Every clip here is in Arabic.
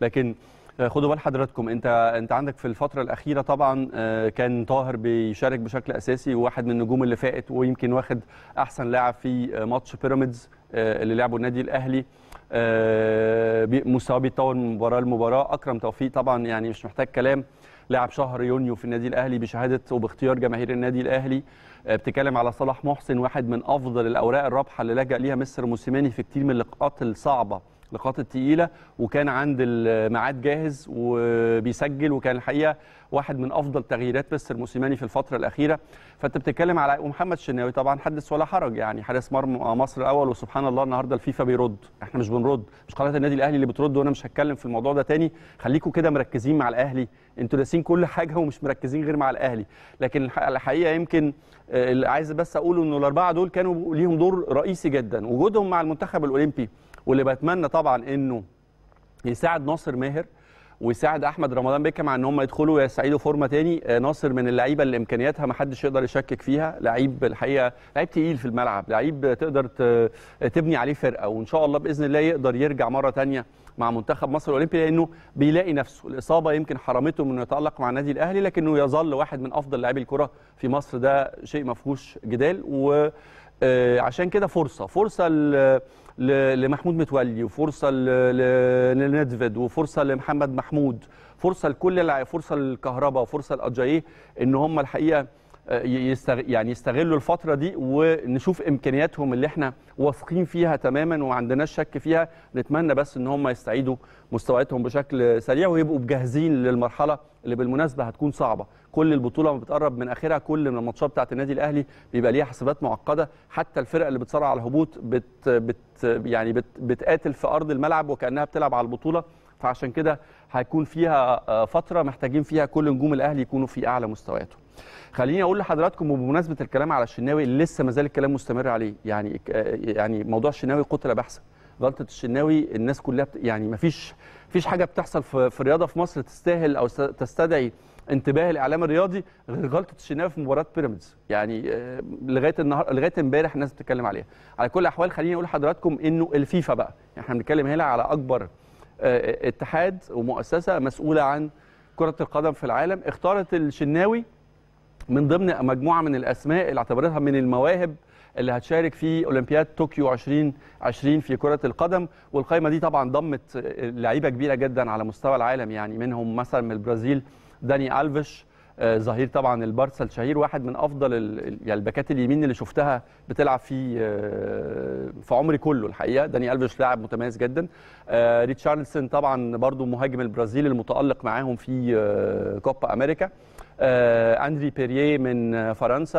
لكن آه، خدوا بال حضراتكم انت انت عندك في الفتره الاخيره طبعا آه، كان طاهر بيشارك بشكل اساسي وواحد من النجوم اللي فاتت ويمكن واخد احسن لاعب في آه، ماتش بيراميدز اللي لعبه النادي الاهلي مستواه بيتطور من مباراه لمباراه اكرم توفيق طبعا يعني مش محتاج كلام لاعب شهر يونيو في النادي الاهلي بشهاده وباختيار جماهير النادي الاهلي بتكلم على صلاح محسن واحد من افضل الاوراق الرابحه اللي لجا ليها مستر موسيماني في كتير من اللقاءات الصعبه نقاط التقيله وكان عند الميعاد جاهز وبيسجل وكان الحقيقه واحد من افضل تغييرات مستر موسيماني في الفتره الاخيره فانت بتتكلم على ومحمد الشناوي طبعا حدث ولا حرج يعني حارس مرمى مصر الاول وسبحان الله النهارده الفيفا بيرد احنا مش بنرد مش قناه النادي الاهلي اللي بترد وانا مش هتكلم في الموضوع ده تاني خليكم كده مركزين مع الاهلي انتوا ناسين كل حاجه ومش مركزين غير مع الاهلي لكن الحقيقه يمكن آه، اللي عايز بس اقوله انه الاربعه دول كانوا ليهم دور رئيسي جدا وجودهم مع المنتخب الاولمبي واللي بتمنى طبعا انه يساعد ناصر ماهر ويساعد احمد رمضان بيكم مع ان هم يدخلوا ويستعيدوا فورمه تاني آه، ناصر من اللعيبه اللي امكانياتها ما حدش يقدر يشكك فيها لعيب الحقيقه لعيب تقيل في الملعب لعيب تقدر تبني عليه فرقه وان شاء الله باذن الله يقدر يرجع مره تانيه مع منتخب مصر الاولمبي لانه بيلاقي نفسه الاصابه يمكن حرمته من يتالق مع النادي الاهلي لكنه يظل واحد من افضل لاعبي الكره في مصر ده شيء ما فيهوش جدال و آه، عشان كده فرصه فرصه لمحمود متولي وفرصه لندفد وفرصه لمحمد محمود فرصه لكل فرصه للكهرباء وفرصه لاجاييه ان هم الحقيقه يعني يستغلوا الفتره دي ونشوف امكانياتهم اللي احنا واثقين فيها تماما عندناش شك فيها نتمنى بس ان هم يستعيدوا مستوياتهم بشكل سريع ويبقوا جاهزين للمرحله اللي بالمناسبه هتكون صعبه كل البطوله ما بتقرب من اخرها كل من الماتشات بتاعه النادي الاهلي بيبقى ليها حسابات معقده حتى الفرق اللي بتصارع على الهبوط بت بت يعني بت بتقاتل في ارض الملعب وكانها بتلعب على البطوله فعشان كده هيكون فيها آه، فتره محتاجين فيها كل نجوم الاهلي يكونوا في اعلى مستوياتهم خليني اقول لحضراتكم وبمناسبه الكلام على الشناوي لسه ما زال الكلام مستمر عليه يعني آه، يعني موضوع الشناوي قتله بحثا غلطه الشناوي الناس كلها بت... يعني ما فيش فيش حاجه بتحصل في, في الرياضه في مصر تستاهل او تستدعي انتباه الاعلام الرياضي غير غلطه الشناوي في مباراه بيراميدز يعني آه، لغايه النهار لغايه امبارح الناس بتتكلم عليها على كل الاحوال خليني اقول لحضراتكم انه الفيفا بقى يعني احنا بنتكلم هنا على اكبر آه، آه، اتحاد ومؤسسه مسؤوله عن كره القدم في العالم اختارت الشناوي من ضمن مجموعه من الاسماء اللي اعتبرتها من المواهب اللي هتشارك في اولمبياد طوكيو 2020 في كره القدم والقائمه دي طبعا ضمت آه، لعيبه كبيره جدا على مستوى العالم يعني منهم مثلا من البرازيل داني الفيش آه، ظهير طبعا البارسا الشهير واحد من افضل يعني الباكات اليمين اللي شفتها بتلعب في آه، في عمري كله الحقيقه داني الفيش لاعب متميز جدا آه، ريتشارلسون طبعا برضو مهاجم البرازيل المتالق معاهم في كوبا امريكا اندري بيريه من فرنسا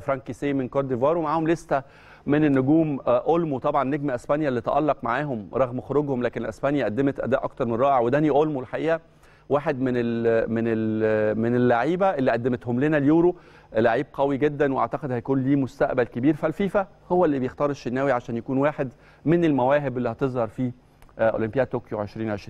فرانكيسي من كوت ديفوار ومعاهم لسته من النجوم اولمو طبعا نجم اسبانيا اللي تالق معاهم رغم خروجهم لكن اسبانيا قدمت اداء اكتر من رائع وداني اولمو الحقيقه واحد من الـ من الـ من اللعيبه اللي قدمتهم لنا اليورو لعيب قوي جدا واعتقد هيكون ليه مستقبل كبير فالفيفا هو اللي بيختار الشناوي عشان يكون واحد من المواهب اللي هتظهر في آه، اولمبياد طوكيو 2020